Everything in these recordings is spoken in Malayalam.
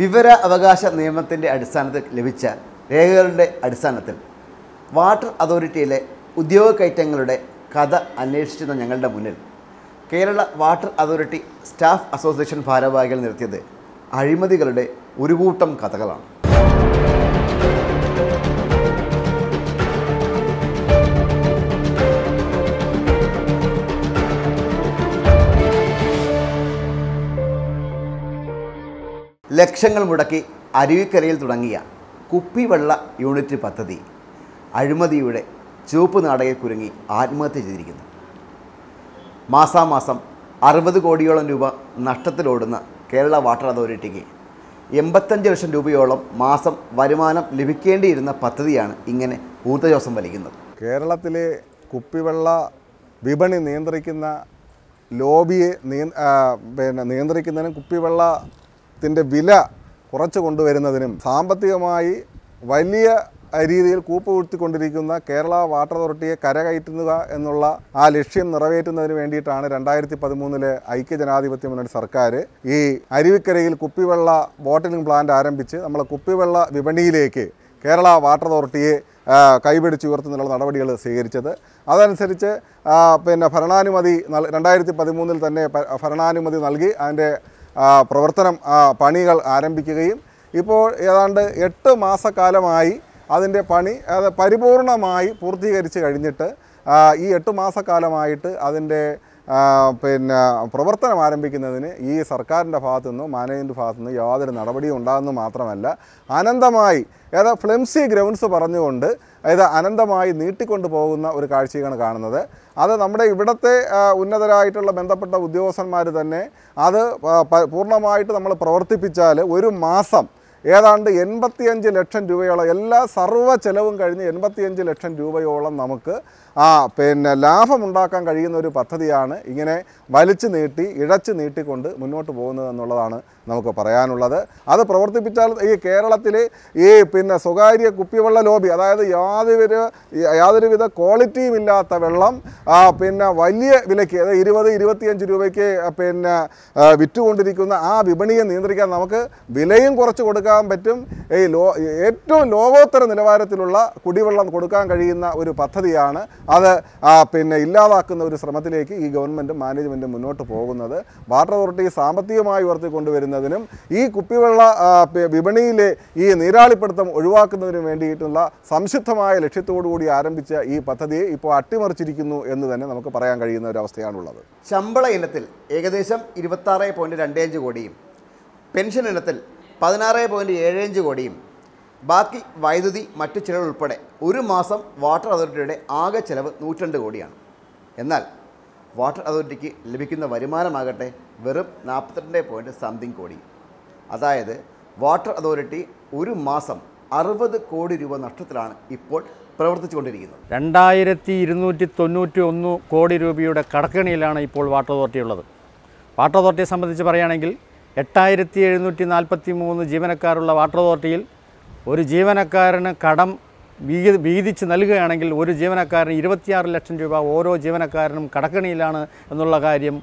വിവര അവകാശ നിയമത്തിൻ്റെ അടിസ്ഥാനത്തിൽ ലഭിച്ച രേഖകളുടെ അടിസ്ഥാനത്തിൽ വാട്ടർ അതോറിറ്റിയിലെ ഉദ്യോഗ കയറ്റങ്ങളുടെ കഥ അന്വേഷിച്ചിരുന്ന ഞങ്ങളുടെ മുന്നിൽ Kerala water authority staff association ഭാരവാഹികൾ നിർത്തിയത് അഴിമതികളുടെ ഒരു കൂട്ടം കഥകളാണ് ലക്ഷങ്ങൾ മുടക്കി അരുവിക്കരയിൽ തുടങ്ങിയ കുപ്പിവെള്ള യൂണിറ്റ് പദ്ധതി അഴിമതിയുടെ ചുവപ്പ് നാടകയിൽ കുരുങ്ങി ആത്മഹത്യ ചെയ്തിരിക്കുന്നു മാസാമാസം അറുപത് കോടിയോളം രൂപ നഷ്ടത്തിലോടുന്ന കേരള വാട്ടർ അതോറിറ്റിക്ക് എൺപത്തഞ്ച് ലക്ഷം രൂപയോളം മാസം വരുമാനം ലഭിക്കേണ്ടിയിരുന്ന പദ്ധതിയാണ് ഇങ്ങനെ ഊർജ്ജോസം വലിക്കുന്നത് കേരളത്തിലെ കുപ്പിവെള്ള വിപണി നിയന്ത്രിക്കുന്ന ലോബിയെ നിയ പിന്നെ നിയന്ത്രിക്കുന്നതിനും കുപ്പിവെള്ള ത്തിൻ്റെ വില കുറച്ച് കൊണ്ടുവരുന്നതിനും സാമ്പത്തികമായി വലിയ രീതിയിൽ കൂപ്പുകുത്തിക്കൊണ്ടിരിക്കുന്ന കേരള വാട്ടർ അതോറിറ്റിയെ കരകയറ്റുന്നുക എന്നുള്ള ആ ലക്ഷ്യം നിറവേറ്റുന്നതിന് വേണ്ടിയിട്ടാണ് രണ്ടായിരത്തി പതിമൂന്നിലെ ഐക്യജനാധിപത്യ മുന്നണി സർക്കാർ ഈ അരുവിക്കരയിൽ കുപ്പിവെള്ള ബോട്ടിലിംഗ് പ്ലാന്റ് ആരംഭിച്ച് നമ്മളെ കുപ്പിവെള്ള വിപണിയിലേക്ക് കേരള വാട്ടർ അതോറിറ്റിയെ ഉയർത്തുന്നതിനുള്ള നടപടികൾ സ്വീകരിച്ചത് അതനുസരിച്ച് പിന്നെ ഭരണാനുമതി രണ്ടായിരത്തി പതിമൂന്നിൽ തന്നെ ഭരണാനുമതി നൽകി അതിൻ്റെ പ്രവർത്തനം പണികൾ ആരംഭിക്കുകയും ഇപ്പോൾ ഏതാണ്ട് എട്ട് മാസക്കാലമായി അതിൻ്റെ പണി അത് പരിപൂർണമായി പൂർത്തീകരിച്ച് കഴിഞ്ഞിട്ട് ഈ എട്ട് മാസക്കാലമായിട്ട് അതിൻ്റെ പിന്നെ പ്രവർത്തനം ആരംഭിക്കുന്നതിന് ഈ സർക്കാരിൻ്റെ ഭാഗത്തു നിന്നും മാനേജ്മെൻറ്റ് ഭാഗത്തു നിന്നും യാതൊരു നടപടിയും ഉണ്ടാകുന്നു മാത്രമല്ല അനന്തമായി ഏതാ ഫ്ലെംസി ഗ്രൗണ്ട്സ് പറഞ്ഞുകൊണ്ട് അതായത് അനന്തമായി നീട്ടിക്കൊണ്ടു പോകുന്ന ഒരു കാഴ്ചയാണ് കാണുന്നത് അത് നമ്മുടെ ഇവിടുത്തെ ഉന്നതരായിട്ടുള്ള ബന്ധപ്പെട്ട ഉദ്യോഗസ്ഥന്മാർ തന്നെ അത് പൂർണ്ണമായിട്ട് നമ്മൾ പ്രവർത്തിപ്പിച്ചാൽ ഒരു മാസം ഏതാണ്ട് എൺപത്തിയഞ്ച് ലക്ഷം രൂപയോളം എല്ലാ സർവ്വ ചെലവും കഴിഞ്ഞ് എൺപത്തിയഞ്ച് ലക്ഷം രൂപയോളം നമുക്ക് ആ പിന്നെ ലാഭമുണ്ടാക്കാൻ കഴിയുന്ന ഒരു പദ്ധതിയാണ് ഇങ്ങനെ വലിച്ചു നീട്ടി ഇഴച്ചു നീട്ടിക്കൊണ്ട് മുന്നോട്ട് പോകുന്നത് എന്നുള്ളതാണ് നമുക്ക് പറയാനുള്ളത് അത് പ്രവർത്തിപ്പിച്ചാൽ ഈ കേരളത്തിൽ ഈ പിന്നെ സ്വകാര്യ കുപ്പിവെള്ള ലോബി അതായത് യാതൊരു യാതൊരുവിധ ക്വാളിറ്റിയും ഇല്ലാത്ത വെള്ളം പിന്നെ വലിയ വിലയ്ക്ക് അതായത് ഇരുപത് ഇരുപത്തിയഞ്ച് രൂപയ്ക്ക് പിന്നെ വിറ്റുകൊണ്ടിരിക്കുന്ന ആ വിപണിയെ നിയന്ത്രിക്കാൻ നമുക്ക് വിലയും കുറച്ച് കൊടുക്കാം കൊടുക്കാൻ പറ്റും ഈ ലോ ഏറ്റവും ലോകോത്തര നിലവാരത്തിലുള്ള കുടിവെള്ളം കൊടുക്കാൻ കഴിയുന്ന ഒരു പദ്ധതിയാണ് അത് പിന്നെ ഇല്ലാതാക്കുന്ന ഒരു ശ്രമത്തിലേക്ക് ഈ ഗവൺമെൻറ് മാനേജ്മെൻറ്റും മുന്നോട്ട് പോകുന്നത് വാട്ടർ അതോറിറ്റി സാമ്പത്തികമായി ഉയർത്തിക്കൊണ്ടുവരുന്നതിനും ഈ കുപ്പിവെള്ള വിപണിയിലെ ഈ നീരാളിപ്പിടുത്തം ഒഴിവാക്കുന്നതിനും വേണ്ടിയിട്ടുള്ള സംശുദ്ധമായ ലക്ഷ്യത്തോടുകൂടി ആരംഭിച്ച ഈ പദ്ധതിയെ ഇപ്പോൾ അട്ടിമറിച്ചിരിക്കുന്നു എന്ന് തന്നെ നമുക്ക് പറയാൻ കഴിയുന്ന ഒരു അവസ്ഥയാണുള്ളത് ശമ്പള ഇനത്തിൽ ഏകദേശം ഇരുപത്താറ് പോയിൻറ്റ് രണ്ടേഞ്ച് കോടിയും പെൻഷൻ ഇനത്തിൽ പതിനാറ് പോയിൻറ്റ് ഏഴഞ്ച് കോടിയും ബാക്കി വൈദ്യുതി മറ്റു ചിലവ് ഉൾപ്പെടെ ഒരു മാസം വാട്ടർ അതോറിറ്റിയുടെ ആകെ ചിലവ് നൂറ്റിരണ്ട് കോടിയാണ് എന്നാൽ വാട്ടർ അതോറിറ്റിക്ക് ലഭിക്കുന്ന വരുമാനമാകട്ടെ വെറും നാൽപ്പത്തിരണ്ട് പോയിൻറ്റ് സംതിങ് കോടി അതായത് വാട്ടർ അതോറിറ്റി ഒരു മാസം അറുപത് കോടി രൂപ നഷ്ടത്തിലാണ് ഇപ്പോൾ പ്രവർത്തിച്ചുകൊണ്ടിരിക്കുന്നത് രണ്ടായിരത്തി ഇരുന്നൂറ്റി തൊണ്ണൂറ്റി ഒന്ന് കോടി രൂപയുടെ കടക്കണിയിലാണ് ഇപ്പോൾ വാട്ടർ അതോറിറ്റി ഉള്ളത് വാട്ടർ അതോറിറ്റിയെ സംബന്ധിച്ച് പറയുകയാണെങ്കിൽ എട്ടായിരത്തി എഴുന്നൂറ്റി നാൽപ്പത്തി മൂന്ന് ജീവനക്കാരുള്ള വാട്ടർ അതോറിറ്റിയിൽ ഒരു ജീവനക്കാരന് കടം വീതിച്ച് നൽകുകയാണെങ്കിൽ ഒരു ജീവനക്കാരന് ഇരുപത്തിയാറ് ലക്ഷം രൂപ ഓരോ ജീവനക്കാരനും കടക്കണിയിലാണ് എന്നുള്ള കാര്യം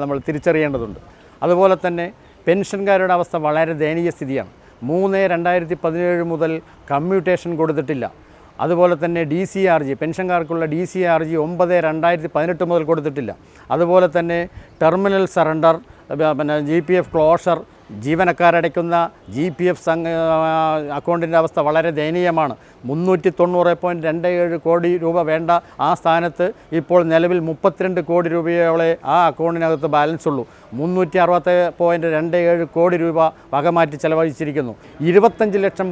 നമ്മൾ തിരിച്ചറിയേണ്ടതുണ്ട് അതുപോലെ തന്നെ പെൻഷൻകാരുടെ അവസ്ഥ വളരെ ദയനീയ സ്ഥിതിയാണ് മൂന്ന് രണ്ടായിരത്തി പതിനേഴ് മുതൽ കമ്മ്യൂട്ടേഷൻ കൊടുത്തിട്ടില്ല അതുപോലെ തന്നെ ഡി സി ആർ ജി പെൻഷൻകാർക്കുള്ള ഡി സി ആർ ജി ഒമ്പത് രണ്ടായിരത്തി പതിനെട്ട് മുതൽ കൊടുത്തിട്ടില്ല അതുപോലെ തന്നെ ടെർമിനൽ സറണ്ടർ പിന്നെ ജി പി എഫ് ക്ലോഷർ ജീവനക്കാരടയ്ക്കുന്ന ജി പി എഫ് സംഘ അക്കൗണ്ടിൻ്റെ അവസ്ഥ വളരെ ദയനീയമാണ് മുന്നൂറ്റി തൊണ്ണൂറ് പോയിൻറ്റ് രണ്ട് ഏഴ് കോടി രൂപ വേണ്ട ആ സ്ഥാനത്ത് ഇപ്പോൾ നിലവിൽ മുപ്പത്തിരണ്ട് കോടി രൂപയോളെ ആ അക്കൗണ്ടിനകത്ത് ബാലൻസ് ഉള്ളൂ മുന്നൂറ്റി അറുപത്തി പോയിൻറ്റ് രണ്ട് ഏഴ് കോടി രൂപ വകമാറ്റി ചെലവഴിച്ചിരിക്കുന്നു ഇരുപത്തഞ്ച് ലക്ഷം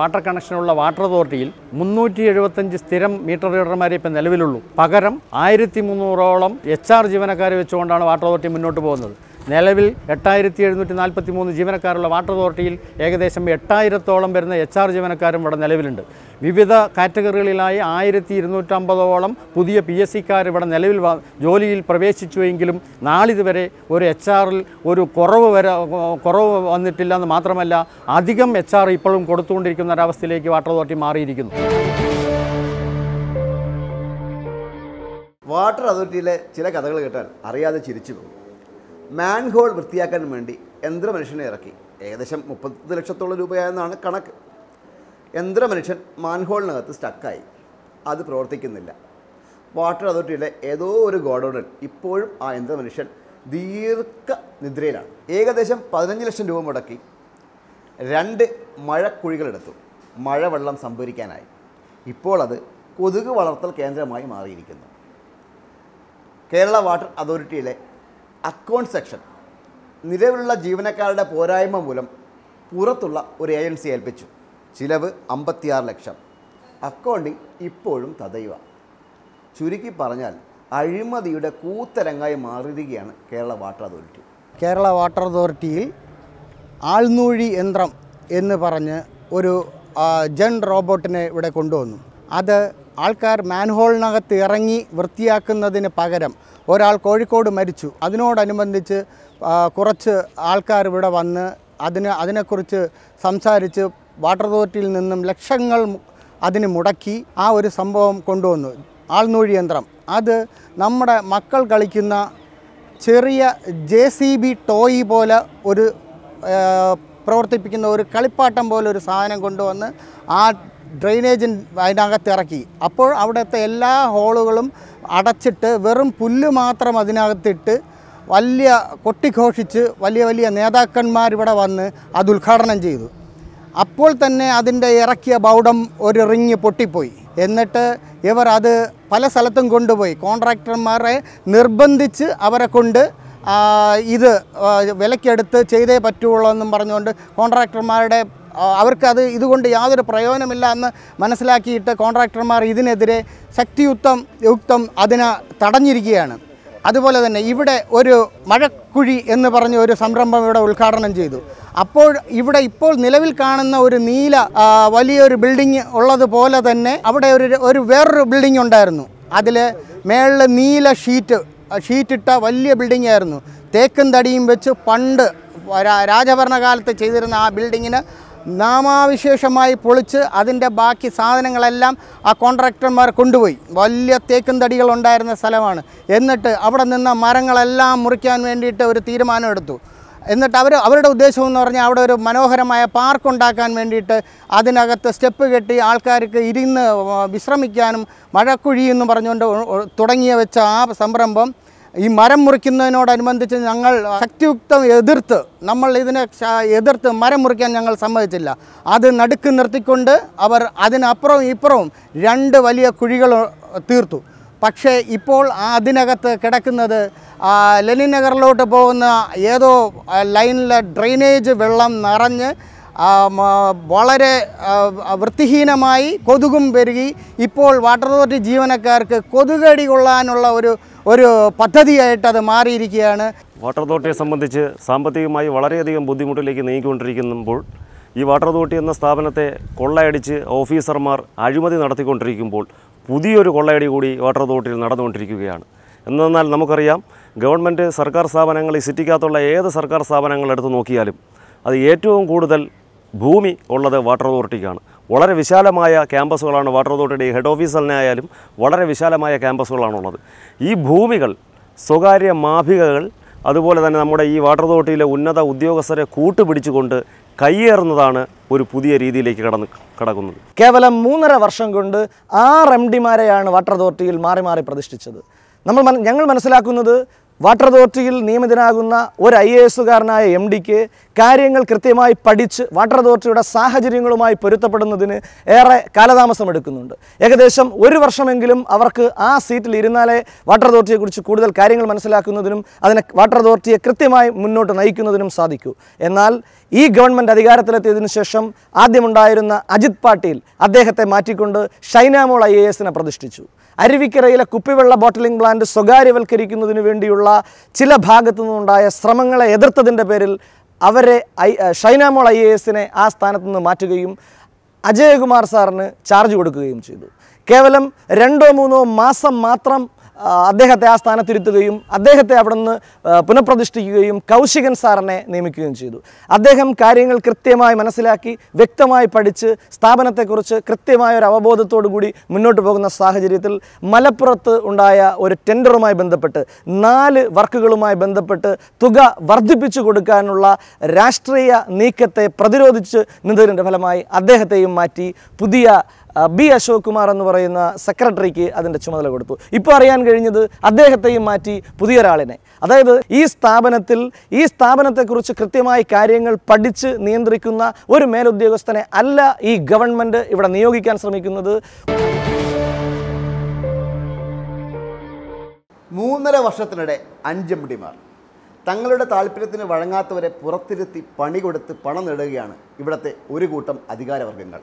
വാട്ടർ കണക്ഷനുള്ള വാട്ടർ അതോറിറ്റിയിൽ മുന്നൂറ്റി എഴുപത്തഞ്ച് സ്ഥിരം മീറ്റർ റീഡർമാരെ ഇപ്പം നിലവിലുള്ളൂ പകരം ആയിരത്തി മുന്നൂറോളം എച്ച് ആർ ജീവനക്കാരെ വെച്ചുകൊണ്ടാണ് വാട്ടർ അതോറിറ്റി മുന്നോട്ട് പോകുന്നത് നിലവിൽ എട്ടായിരത്തി എഴുന്നൂറ്റി നാൽപ്പത്തി മൂന്ന് ജീവനക്കാരുള്ള വാട്ടർ അതോറിറ്റിയിൽ ഏകദേശം എട്ടായിരത്തോളം വരുന്ന എച്ച് ആർ ജീവനക്കാരും ഇവിടെ നിലവിലുണ്ട് വിവിധ കാറ്റഗറികളിലായി ആയിരത്തി ഇരുന്നൂറ്റമ്പതോളം പുതിയ പി എസ് സിക്കാർ ഇവിടെ നിലവിൽ ജോലിയിൽ പ്രവേശിച്ചുവെങ്കിലും നാളിതുവരെ ഒരു എച്ച് ആറിൽ ഒരു കുറവ് വരെ കുറവ് വന്നിട്ടില്ല എന്ന് മാത്രമല്ല അധികം എച്ച് ആർ ഇപ്പോഴും കൊടുത്തുകൊണ്ടിരിക്കുന്ന ഒരവസ്ഥയിലേക്ക് വാട്ടർ അതോറിറ്റി മാറിയിരിക്കുന്നു വാട്ടർ അതോറിറ്റിയിലെ ചില കഥകൾ കേട്ടാൽ അറിയാതെ ചിരിച്ചു പോകും മാൻഹോൾ വൃത്തിയാക്കാൻ വേണ്ടി യന്ത്രമനുഷ്യനെ ഇറക്കി ഏകദേശം മുപ്പത്തി ലക്ഷത്തോളം രൂപയായെന്നാണ് കണക്ക് യന്ത്രമനുഷ്യൻ മാൻഹോളിനകത്ത് സ്റ്റക്കായി അത് പ്രവർത്തിക്കുന്നില്ല വാട്ടർ അതോറിറ്റിയുടെ ഏതോ ഒരു ഗോഡൗണിൽ ഇപ്പോഴും ആ യന്ത്രമനുഷ്യൻ ദീർഘ നിദ്രയിലാണ് ഏകദേശം പതിനഞ്ച് ലക്ഷം രൂപ മുടക്കി രണ്ട് മഴക്കുഴികളെടുത്തു മഴവെള്ളം സംഭരിക്കാനായി ഇപ്പോൾ അത് കൊതുക് വളർത്തൽ കേന്ദ്രമായി മാറിയിരിക്കുന്നു കേരള വാട്ടർ അതോറിറ്റിയിലെ അക്കൗണ്ട് സെക്ഷൻ നിലവിലുള്ള ജീവനക്കാരുടെ പോരായ്മ മൂലം പുറത്തുള്ള ഒരു ഏജൻസി ഏൽപ്പിച്ചു ചിലവ് അമ്പത്തിയാറ് ലക്ഷം അക്കൗണ്ടിങ് ഇപ്പോഴും തതയുക ചുരുക്കി പറഞ്ഞാൽ അഴിമതിയുടെ കൂത്തരങ്ങായി മാറിയിരിക്കുകയാണ് Kerala water authority Kerala water അതോറിറ്റിയിൽ ആൾനൂഴി യന്ത്രം എന്ന് പറഞ്ഞ് ഒരു ജൻ റോബോട്ടിനെ ഇവിടെ കൊണ്ടുവന്നു അത് ആൾക്കാർ മാൻഹോളിനകത്ത് ഇറങ്ങി വൃത്തിയാക്കുന്നതിന് പകരം ഒരാൾ കോഴിക്കോട് മരിച്ചു അതിനോടനുബന്ധിച്ച് കുറച്ച് ആൾക്കാർ ഇവിടെ വന്ന് അതിന് അതിനെക്കുറിച്ച് സംസാരിച്ച് വാട്ടർ അതോറിറ്റിയിൽ നിന്നും ലക്ഷങ്ങൾ അതിന് മുടക്കി ആ ഒരു സംഭവം കൊണ്ടുവന്നു ആൾനൂഴി യന്ത്രം അത് നമ്മുടെ മക്കൾ കളിക്കുന്ന ചെറിയ ജെ സി ബി ടോയി പോലെ ഒരു പ്രവർത്തിപ്പിക്കുന്ന ഒരു കളിപ്പാട്ടം പോലെ ഒരു സാധനം കൊണ്ടുവന്ന് ആ ഡ്രെയിനേജ് അതിനകത്ത് ഇറക്കി അപ്പോൾ അവിടുത്തെ എല്ലാ ഹോളുകളും അടച്ചിട്ട് വെറും പുല്ല് മാത്രം അതിനകത്തിട്ട് വലിയ കൊട്ടിഘോഷിച്ച് വലിയ വലിയ നേതാക്കന്മാരിവിടെ വന്ന് അത് ഉദ്ഘാടനം ചെയ്തു അപ്പോൾ തന്നെ അതിൻ്റെ ഇറക്കിയ ബൗഡം ഒരു റിങ് പൊട്ടിപ്പോയി എന്നിട്ട് ഇവർ അത് പല സ്ഥലത്തും കൊണ്ടുപോയി കോൺട്രാക്ടർമാരെ നിർബന്ധിച്ച് അവരെ കൊണ്ട് ഇത് വിലക്കെടുത്ത് ചെയ്തേ പറ്റുള്ളൂ എന്നും പറഞ്ഞുകൊണ്ട് കോൺട്രാക്ടർമാരുടെ അവർക്കത് ഇതുകൊണ്ട് യാതൊരു പ്രയോജനമില്ല എന്ന് മനസ്സിലാക്കിയിട്ട് കോൺട്രാക്ടർമാർ ഇതിനെതിരെ ശക്തിയുക്തം യുക്തം അതിനെ തടഞ്ഞിരിക്കുകയാണ് അതുപോലെ തന്നെ ഇവിടെ ഒരു മഴക്കുഴി എന്ന് പറഞ്ഞ ഒരു സംരംഭം ഇവിടെ ഉദ്ഘാടനം ചെയ്തു അപ്പോൾ ഇവിടെ ഇപ്പോൾ നിലവിൽ കാണുന്ന ഒരു നീല വലിയൊരു ബിൽഡിംഗ് ഉള്ളതുപോലെ തന്നെ അവിടെ ഒരു ഒരു വേറൊരു ബിൽഡിംഗ് ഉണ്ടായിരുന്നു അതിൽ മേളിൽ നീല ഷീറ്റ് ഷീറ്റിട്ട വലിയ ബിൽഡിംഗ് ആയിരുന്നു തേക്കും തടിയും വെച്ച് പണ്ട് രാജഭരണകാലത്ത് ചെയ്തിരുന്ന ആ ബിൽഡിങ്ങിന് നാമാവിശേഷമായി പൊളിച്ച് അതിൻ്റെ ബാക്കി സാധനങ്ങളെല്ലാം ആ കോൺട്രാക്ടർമാർ കൊണ്ടുപോയി വലിയ തേക്കും തടികൾ ഉണ്ടായിരുന്ന സ്ഥലമാണ് എന്നിട്ട് അവിടെ നിന്ന മരങ്ങളെല്ലാം മുറിക്കാൻ വേണ്ടിയിട്ട് ഒരു തീരുമാനമെടുത്തു എന്നിട്ട് അവർ അവരുടെ ഉദ്ദേശം എന്ന് പറഞ്ഞാൽ അവിടെ ഒരു മനോഹരമായ പാർക്ക് ഉണ്ടാക്കാൻ വേണ്ടിയിട്ട് അതിനകത്ത് സ്റ്റെപ്പ് കെട്ടി ആൾക്കാർക്ക് ഇരുന്ന് വിശ്രമിക്കാനും മഴക്കുഴിയെന്ന് പറഞ്ഞുകൊണ്ട് തുടങ്ങിയ വെച്ച ആ സംരംഭം ഈ മരം മുറിക്കുന്നതിനോടനുബന്ധിച്ച് ഞങ്ങൾ ശക്തിയുക്തം എതിർത്ത് നമ്മൾ ഇതിനെ എതിർത്ത് മരം മുറിക്കാൻ ഞങ്ങൾ സമ്മതിച്ചില്ല അത് നടുക്ക് നിർത്തിക്കൊണ്ട് അവർ അതിനപ്പുറവും ഇപ്പുറവും രണ്ട് വലിയ കുഴികൾ തീർത്തു പക്ഷേ ഇപ്പോൾ അതിനകത്ത് കിടക്കുന്നത് ലെനിൻ നഗറിലോട്ട് പോകുന്ന ഏതോ ലൈനിലെ ഡ്രെയിനേജ് വെള്ളം നിറഞ്ഞ് വളരെ വൃത്തിഹീനമായി കൊതുകും പെരുകി ഇപ്പോൾ വാട്ടർ അതോറിറ്റി ജീവനക്കാർക്ക് കൊതുകടി കൊള്ളാനുള്ള ഒരു ഒരു പദ്ധതിയായിട്ട് അത് മാറിയിരിക്കുകയാണ് വാട്ടർ അതോറിറ്റിയെ സംബന്ധിച്ച് സാമ്പത്തികമായി വളരെയധികം ബുദ്ധിമുട്ടിലേക്ക് നീങ്ങിക്കൊണ്ടിരിക്കുമ്പോൾ ഈ വാട്ടർ അതോറിറ്റി എന്ന സ്ഥാപനത്തെ കൊള്ളയടിച്ച് ഓഫീസർമാർ അഴിമതി നടത്തിക്കൊണ്ടിരിക്കുമ്പോൾ പുതിയൊരു കൊള്ളയടി കൂടി വാട്ടർ അതോറിറ്റിയിൽ നടന്നുകൊണ്ടിരിക്കുകയാണ് എന്നാൽ നമുക്കറിയാം ഗവൺമെൻറ് സർക്കാർ സ്ഥാപനങ്ങൾ ഈ സിറ്റിക്കകത്തുള്ള ഏത് സർക്കാർ സ്ഥാപനങ്ങൾ എടുത്തു നോക്കിയാലും അത് ഏറ്റവും കൂടുതൽ ഭൂമി ഉള്ളത് വാട്ടർ അതോറിറ്റിക്കാണ് വളരെ വിശാലമായ ക്യാമ്പസുകളാണ് വാട്ടർ അതോറിറ്റിയുടെ ഹെഡ് ഓഫീസറിനെ ആയാലും വളരെ വിശാലമായ ക്യാമ്പസുകളാണുള്ളത് ഈ ഭൂമികൾ സ്വകാര്യ മാഫികകൾ അതുപോലെ തന്നെ നമ്മുടെ ഈ വാട്ടർ അതോറിറ്റിയിലെ ഉന്നത ഉദ്യോഗസ്ഥരെ കൂട്ടുപിടിച്ചുകൊണ്ട് കയ്യേറുന്നതാണ് ഒരു പുതിയ രീതിയിലേക്ക് കടന്ന് കടക്കുന്നത് കേവലം മൂന്നര വർഷം കൊണ്ട് ആറ് എം ഡിമാരെയാണ് വാട്ടർ അതോറിറ്റിയിൽ മാറി മാറി പ്രതിഷ്ഠിച്ചത് നമ്മൾ ഞങ്ങൾ മനസ്സിലാക്കുന്നത് വാട്ടർ അതോറിറ്റിയിൽ നിയമിതനാകുന്ന ഒരു ഐ എ എസുകാരനായ എം ഡിക്ക് കാര്യങ്ങൾ കൃത്യമായി പഠിച്ച് വാട്ടർ അതോറിറ്റിയുടെ സാഹചര്യങ്ങളുമായി പൊരുത്തപ്പെടുന്നതിന് ഏറെ കാലതാമസമെടുക്കുന്നുണ്ട് ഏകദേശം ഒരു വർഷമെങ്കിലും അവർക്ക് ആ സീറ്റിൽ ഇരുന്നാലേ വാട്ടർ അതോറിറ്റിയെക്കുറിച്ച് കൂടുതൽ കാര്യങ്ങൾ മനസ്സിലാക്കുന്നതിനും അതിനെ വാട്ടർ അതോറിറ്റിയെ കൃത്യമായി മുന്നോട്ട് നയിക്കുന്നതിനും സാധിക്കൂ എന്നാൽ ഈ ഗവൺമെൻറ് അധികാരത്തിലെത്തിയതിനു ശേഷം ആദ്യമുണ്ടായിരുന്ന അജിത് പാട്ടീൽ അദ്ദേഹത്തെ മാറ്റിക്കൊണ്ട് ഷൈനാമോൾ ഐ എ എസിനെ പ്രതിഷ്ഠിച്ചു അരുവിക്കരയിലെ കുപ്പിവെള്ള ബോട്ടിലിംഗ് പ്ലാന്റ് സ്വകാര്യവൽക്കരിക്കുന്നതിന് വേണ്ടിയുള്ള ചില ഭാഗത്തു നിന്നുണ്ടായ ശ്രമങ്ങളെ എതിർത്തതിൻ്റെ പേരിൽ അവരെ ഐ ഷൈനാമോൾ ഐ എ എസിനെ ആ സ്ഥാനത്ത് നിന്ന് മാറ്റുകയും അജയകുമാർ സാറിന് ചാർജ് കൊടുക്കുകയും ചെയ്തു കേവലം രണ്ടോ മൂന്നോ മാസം മാത്രം അദ്ദേഹത്തെ ആ സ്ഥാനത്തിരുത്തുകയും അദ്ദേഹത്തെ നിന്ന് പുനഃപ്രതിഷ്ഠിക്കുകയും കൗശികൻ സാറിനെ നിയമിക്കുകയും ചെയ്തു അദ്ദേഹം കാര്യങ്ങൾ കൃത്യമായി മനസ്സിലാക്കി വ്യക്തമായി പഠിച്ച് സ്ഥാപനത്തെക്കുറിച്ച് കൃത്യമായ ഒരു അവബോധത്തോടു കൂടി മുന്നോട്ട് പോകുന്ന സാഹചര്യത്തിൽ മലപ്പുറത്ത് ഉണ്ടായ ഒരു ടെൻഡറുമായി ബന്ധപ്പെട്ട് നാല് വർക്കുകളുമായി ബന്ധപ്പെട്ട് തുക വർദ്ധിപ്പിച്ചു കൊടുക്കാനുള്ള രാഷ്ട്രീയ നീക്കത്തെ പ്രതിരോധിച്ച് നിന്നതിൻ്റെ ഫലമായി അദ്ദേഹത്തെയും മാറ്റി പുതിയ ബി അശോക് കുമാർ എന്ന് പറയുന്ന സെക്രട്ടറിക്ക് അതിൻ്റെ ചുമതല കൊടുത്തു ഇപ്പോൾ അറിയാൻ കഴിഞ്ഞത് അദ്ദേഹത്തെയും മാറ്റി പുതിയൊരാളിനെ അതായത് ഈ സ്ഥാപനത്തിൽ ഈ സ്ഥാപനത്തെക്കുറിച്ച് കൃത്യമായി കാര്യങ്ങൾ പഠിച്ച് നിയന്ത്രിക്കുന്ന ഒരു മേലുദ്യോഗസ്ഥനെ അല്ല ഈ ഗവൺമെൻറ് ഇവിടെ നിയോഗിക്കാൻ ശ്രമിക്കുന്നത് മൂന്നര വർഷത്തിനിടെ അഞ്ച് എം ഡിമാർ തങ്ങളുടെ താല്പര്യത്തിന് വഴങ്ങാത്തവരെ പുറത്തിരുത്തി പണി കൊടുത്ത് പണം നേടുകയാണ് ഇവിടുത്തെ ഒരു കൂട്ടം അധികാരവർഗങ്ങൾ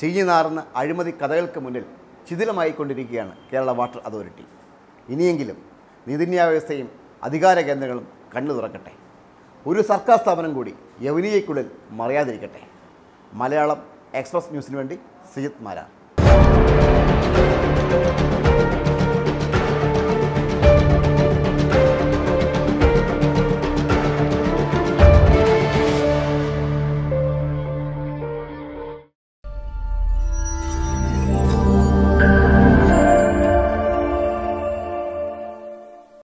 ചീഞ്ഞുനാറുന്ന അഴിമതി കഥകൾക്ക് മുന്നിൽ ശിഥിലമായിക്കൊണ്ടിരിക്കുകയാണ് കേരള വാട്ടർ അതോറിറ്റി ഇനിയെങ്കിലും നീതിന്യായ വ്യവസ്ഥയും അധികാര കേന്ദ്രങ്ങളും കണ്ണു തുറക്കട്ടെ ഒരു സർക്കാർ സ്ഥാപനം കൂടി യവനിയയ്ക്കുള്ളിൽ മറയാതിരിക്കട്ടെ മലയാളം എക്സ്പ്രസ് ന്യൂസിന് വേണ്ടി സിജിത് മാരാർ